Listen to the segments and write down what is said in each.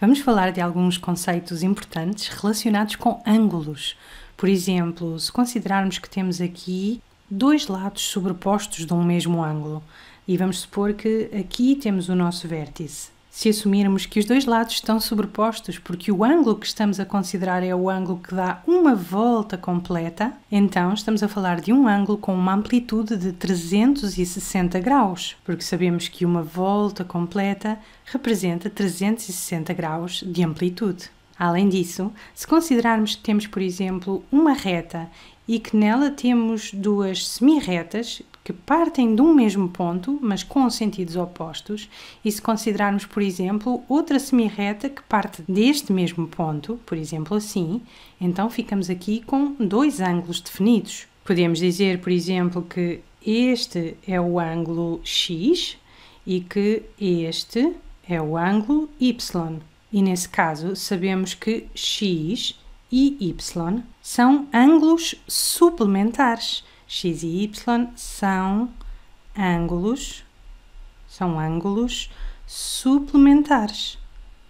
Vamos falar de alguns conceitos importantes relacionados com ângulos. Por exemplo, se considerarmos que temos aqui dois lados sobrepostos de um mesmo ângulo e vamos supor que aqui temos o nosso vértice se assumirmos que os dois lados estão sobrepostos, porque o ângulo que estamos a considerar é o ângulo que dá uma volta completa, então estamos a falar de um ângulo com uma amplitude de 360 graus, porque sabemos que uma volta completa representa 360 graus de amplitude. Além disso, se considerarmos que temos, por exemplo, uma reta e que nela temos duas semi-retas que partem de um mesmo ponto, mas com sentidos opostos, e se considerarmos, por exemplo, outra semirreta que parte deste mesmo ponto, por exemplo assim, então ficamos aqui com dois ângulos definidos. Podemos dizer, por exemplo, que este é o ângulo x e que este é o ângulo y. E nesse caso, sabemos que x e y são ângulos suplementares x e y são ângulos, são ângulos suplementares,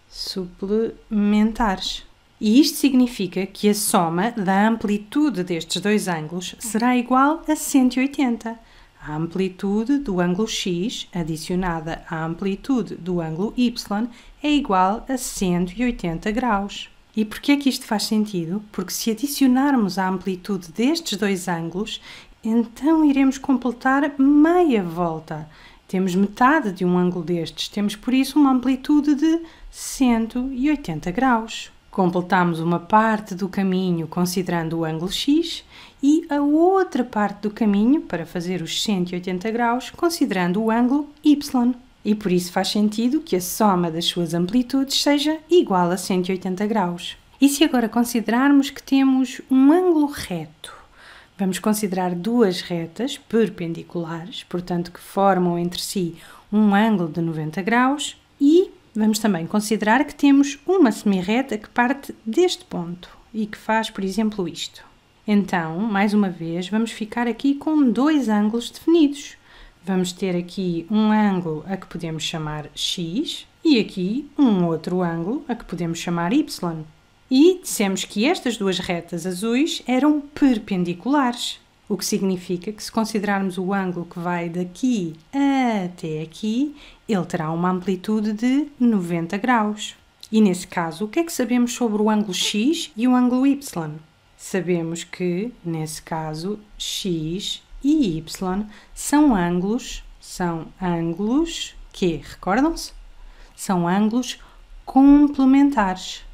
suplementares. E isto significa que a soma da amplitude destes dois ângulos será igual a 180. A amplitude do ângulo x adicionada à amplitude do ângulo y é igual a 180 graus. E por que é que isto faz sentido? Porque se adicionarmos a amplitude destes dois ângulos, então iremos completar meia volta. Temos metade de um ângulo destes, temos por isso uma amplitude de 180 graus. Completamos uma parte do caminho considerando o ângulo x e a outra parte do caminho, para fazer os 180 graus, considerando o ângulo y. E por isso faz sentido que a soma das suas amplitudes seja igual a 180 graus. E se agora considerarmos que temos um ângulo reto Vamos considerar duas retas perpendiculares, portanto, que formam entre si um ângulo de 90 graus, e vamos também considerar que temos uma semirreta que parte deste ponto e que faz, por exemplo, isto. Então, mais uma vez, vamos ficar aqui com dois ângulos definidos. Vamos ter aqui um ângulo a que podemos chamar x e aqui um outro ângulo a que podemos chamar y. E dissemos que estas duas retas azuis eram perpendiculares, o que significa que se considerarmos o ângulo que vai daqui até aqui, ele terá uma amplitude de 90 graus. E nesse caso, o que é que sabemos sobre o ângulo x e o ângulo y? Sabemos que, nesse caso, x e y são ângulos, são ângulos que, recordam-se? São ângulos complementares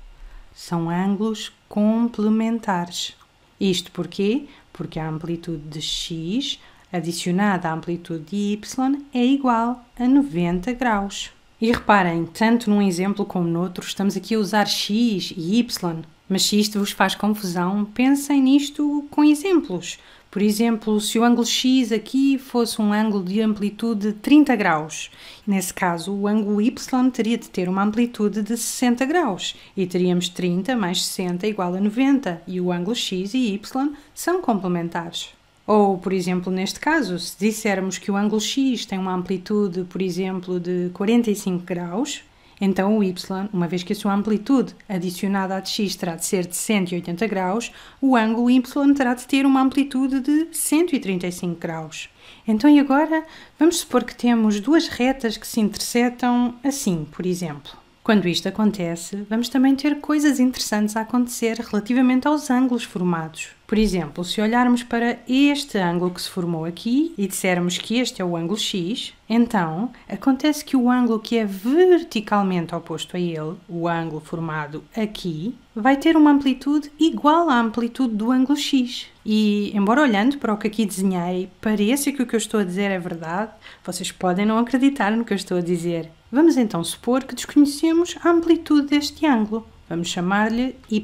são ângulos complementares. Isto porquê? Porque a amplitude de x adicionada à amplitude de y é igual a 90 graus. E reparem, tanto num exemplo como noutro, estamos aqui a usar x e y. Mas se isto vos faz confusão, pensem nisto com exemplos. Por exemplo, se o ângulo X aqui fosse um ângulo de amplitude de 30 graus, nesse caso o ângulo Y teria de ter uma amplitude de 60 graus e teríamos 30 mais 60 igual a 90 e o ângulo X e Y são complementares. Ou, por exemplo, neste caso, se dissermos que o ângulo X tem uma amplitude, por exemplo, de 45 graus, então o y, uma vez que a sua amplitude adicionada à de x terá de ser de 180 graus, o ângulo y terá de ter uma amplitude de 135 graus. Então e agora? Vamos supor que temos duas retas que se intersetam assim, por exemplo. Quando isto acontece, vamos também ter coisas interessantes a acontecer relativamente aos ângulos formados. Por exemplo, se olharmos para este ângulo que se formou aqui e dissermos que este é o ângulo X, então acontece que o ângulo que é verticalmente oposto a ele, o ângulo formado aqui, vai ter uma amplitude igual à amplitude do ângulo X. E, embora olhando para o que aqui desenhei, pareça que o que eu estou a dizer é verdade, vocês podem não acreditar no que eu estou a dizer. Vamos então supor que desconhecemos a amplitude deste ângulo. Vamos chamar-lhe y.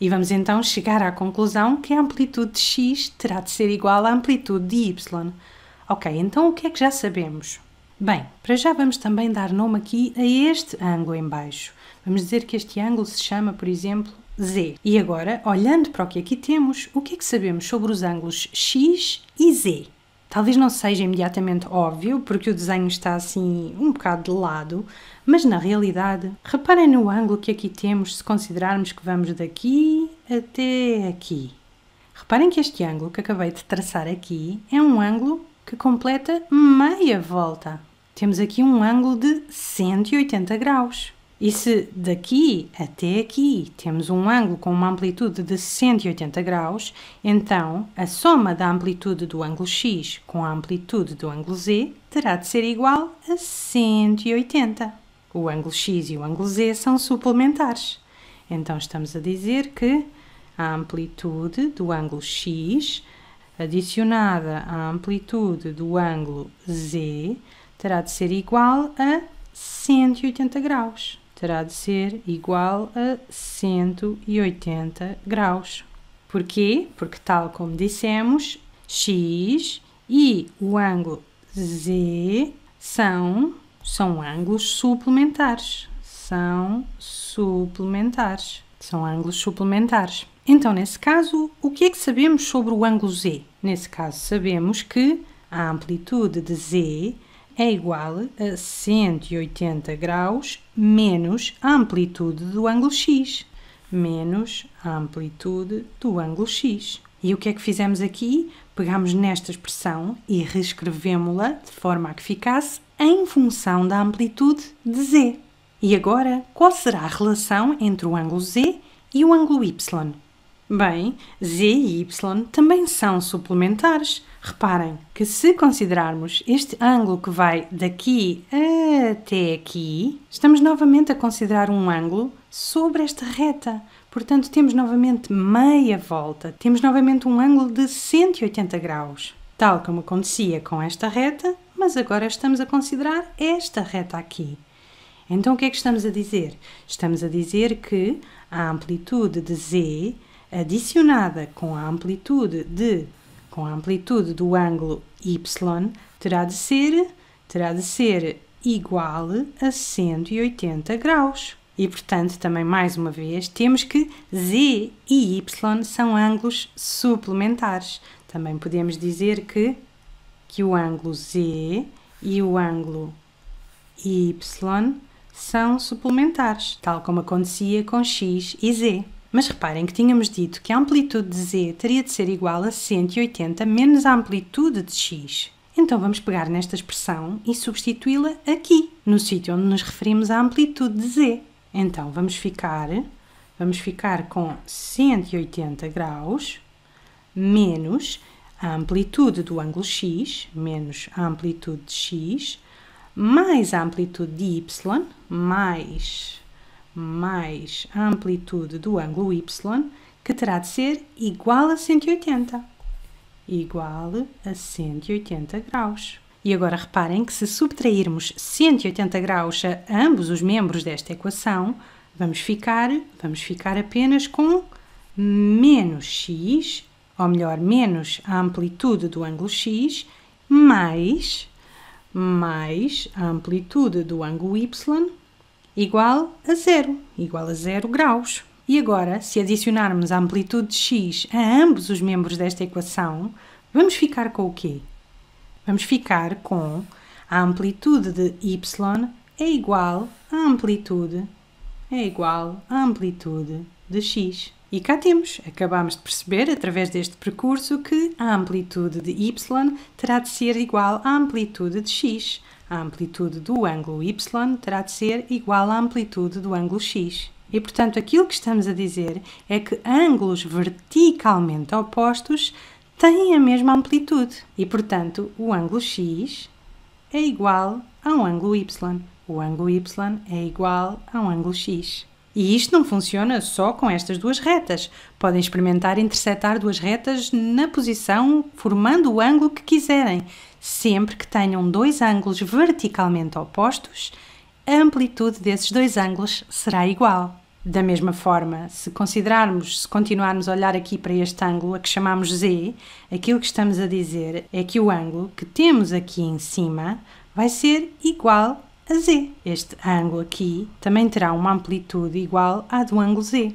E vamos então chegar à conclusão que a amplitude de x terá de ser igual à amplitude de y. Ok, então o que é que já sabemos? Bem, para já vamos também dar nome aqui a este ângulo em baixo. Vamos dizer que este ângulo se chama, por exemplo, Z. E agora, olhando para o que aqui temos, o que é que sabemos sobre os ângulos x e z? Talvez não seja imediatamente óbvio, porque o desenho está assim um bocado de lado, mas na realidade, reparem no ângulo que aqui temos se considerarmos que vamos daqui até aqui. Reparem que este ângulo que acabei de traçar aqui é um ângulo que completa meia volta. Temos aqui um ângulo de 180 graus. E se daqui até aqui temos um ângulo com uma amplitude de 180 graus, então a soma da amplitude do ângulo x com a amplitude do ângulo z terá de ser igual a 180. O ângulo x e o ângulo z são suplementares. Então estamos a dizer que a amplitude do ângulo x adicionada à amplitude do ângulo z terá de ser igual a 180 graus terá de ser igual a 180 graus. Porquê? Porque, tal como dissemos, x e o ângulo z são, são ângulos suplementares. São suplementares. São ângulos suplementares. Então, nesse caso, o que é que sabemos sobre o ângulo z? Nesse caso, sabemos que a amplitude de z é igual a 180 graus menos a amplitude do ângulo x. Menos a amplitude do ângulo x. E o que é que fizemos aqui? Pegamos nesta expressão e reescrevemos-la de forma a que ficasse em função da amplitude de z. E agora, qual será a relação entre o ângulo z e o ângulo y? Bem, Z e Y também são suplementares. Reparem que se considerarmos este ângulo que vai daqui até aqui, estamos novamente a considerar um ângulo sobre esta reta. Portanto, temos novamente meia volta, temos novamente um ângulo de 180 graus, tal como acontecia com esta reta, mas agora estamos a considerar esta reta aqui. Então, o que é que estamos a dizer? Estamos a dizer que a amplitude de Z adicionada com a amplitude de com a amplitude do ângulo y terá de ser terá de ser igual a 180 graus. E portanto, também mais uma vez, temos que z e y são ângulos suplementares. Também podemos dizer que que o ângulo z e o ângulo y são suplementares, tal como acontecia com x e z. Mas reparem que tínhamos dito que a amplitude de z teria de ser igual a 180 menos a amplitude de x. Então vamos pegar nesta expressão e substituí-la aqui, no sítio onde nos referimos à amplitude de z. Então vamos ficar, vamos ficar com 180 graus menos a amplitude do ângulo x, menos a amplitude de x, mais a amplitude de y, mais mais a amplitude do ângulo y, que terá de ser igual a 180. Igual a 180 graus. E agora reparem que se subtrairmos 180 graus a ambos os membros desta equação, vamos ficar, vamos ficar apenas com menos x, ou melhor, menos a amplitude do ângulo x, mais, mais a amplitude do ângulo y, igual a zero, igual a zero graus. E agora, se adicionarmos a amplitude de x a ambos os membros desta equação, vamos ficar com o quê? Vamos ficar com a amplitude de y é igual à amplitude é igual à amplitude de x. E cá temos, acabamos de perceber através deste percurso que a amplitude de y terá de ser igual à amplitude de x. A amplitude do ângulo y terá de ser igual à amplitude do ângulo x. E, portanto, aquilo que estamos a dizer é que ângulos verticalmente opostos têm a mesma amplitude. E, portanto, o ângulo x é igual a um ângulo y. O ângulo y é igual a um ângulo x. E isto não funciona só com estas duas retas. Podem experimentar interceptar duas retas na posição formando o ângulo que quiserem, sempre que tenham dois ângulos verticalmente opostos. A amplitude desses dois ângulos será igual. Da mesma forma, se considerarmos, se continuarmos a olhar aqui para este ângulo a que chamamos Z, aquilo que estamos a dizer é que o ângulo que temos aqui em cima vai ser igual a Z. Este ângulo aqui também terá uma amplitude igual à do ângulo Z.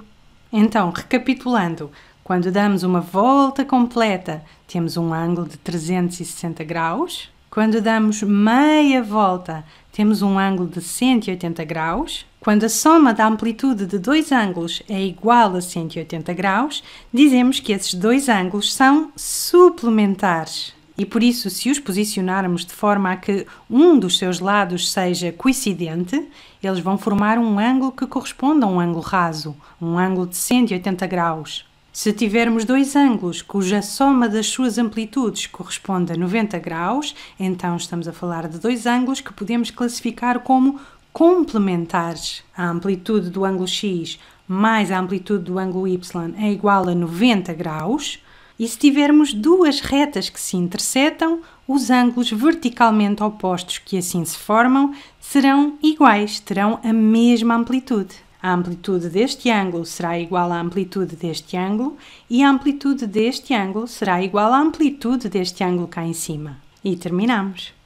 Então, recapitulando, quando damos uma volta completa, temos um ângulo de 360 graus. Quando damos meia volta, temos um ângulo de 180 graus. Quando a soma da amplitude de dois ângulos é igual a 180 graus, dizemos que esses dois ângulos são suplementares. E por isso, se os posicionarmos de forma a que um dos seus lados seja coincidente, eles vão formar um ângulo que corresponda a um ângulo raso, um ângulo de 180 graus. Se tivermos dois ângulos cuja soma das suas amplitudes corresponde a 90 graus, então estamos a falar de dois ângulos que podemos classificar como complementares. A amplitude do ângulo x mais a amplitude do ângulo y é igual a 90 graus, e se tivermos duas retas que se intersetam, os ângulos verticalmente opostos que assim se formam serão iguais, terão a mesma amplitude. A amplitude deste ângulo será igual à amplitude deste ângulo e a amplitude deste ângulo será igual à amplitude deste ângulo cá em cima. E terminamos.